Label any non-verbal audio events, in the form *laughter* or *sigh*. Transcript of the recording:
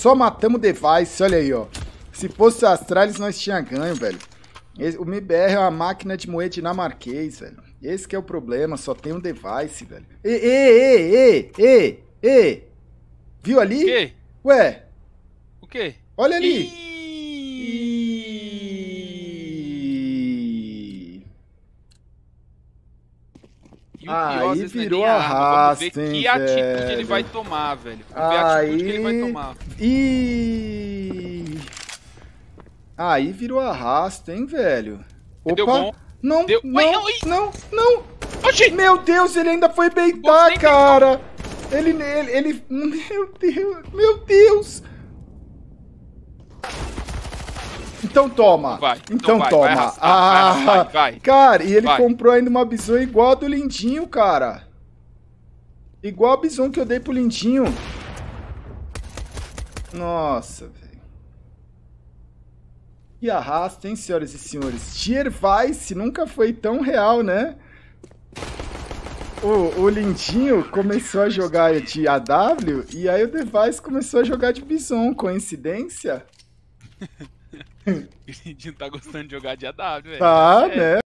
Só matamos o device, olha aí, ó. Se fosse Astralis, nós tinha ganho, velho. Esse, o MBR é uma máquina de moer dinamarquês, velho. Esse que é o problema, só tem um device, velho. Ê, ê, ê, ê, ê, ê. Viu ali? O quê? Ué. O quê? Olha ali. Ih. E o aí Dioses, é virou né, a raça, Vamos ver que atitude ele vai tomar, velho. Vamos aí... ver a atitude que ele vai tomar. E... Aí virou arrasto, hein, velho? Opa! Não, Deu... não, ai, ai. não, não! Oxi. Meu Deus, ele ainda foi beitar, cara! Ele, ele, ele... Meu Deus, meu Deus! Então toma. Vai, então, então vai, toma. Vai arrastar, ah, vai, arrastar, vai, Cara, e ele comprou ainda uma bison igual a do Lindinho, cara. Igual a bison que eu dei pro Lindinho. Nossa, velho. E arrasta, hein, senhoras e senhores. Tier Vice nunca foi tão real, né? O, o, Lindinho começou a jogar de AW e aí o Device começou a jogar de Bison. Coincidência? *laughs* o tá gostando de jogar de AW, velho. Tá, é. né?